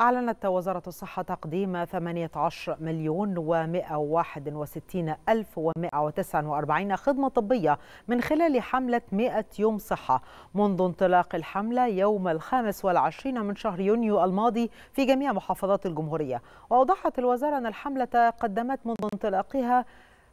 أعلنت وزارة الصحة تقديم 18 مليون و161 ألف و149 خدمة طبية من خلال حملة 100 يوم صحة منذ انطلاق الحملة يوم الخامس والعشرين من شهر يونيو الماضي في جميع محافظات الجمهورية وأوضحت الوزارة أن الحملة قدمت منذ انطلاقها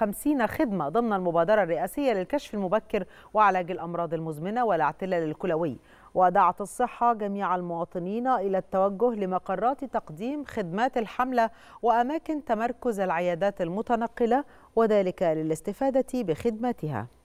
50 خدمة ضمن المبادرة الرئاسية للكشف المبكر وعلاج الأمراض المزمنة والاعتلال الكلوي ودعت الصحة جميع المواطنين إلى التوجه لمقرات تقديم خدمات الحملة وأماكن تمركز العيادات المتنقلة وذلك للاستفادة بخدماتها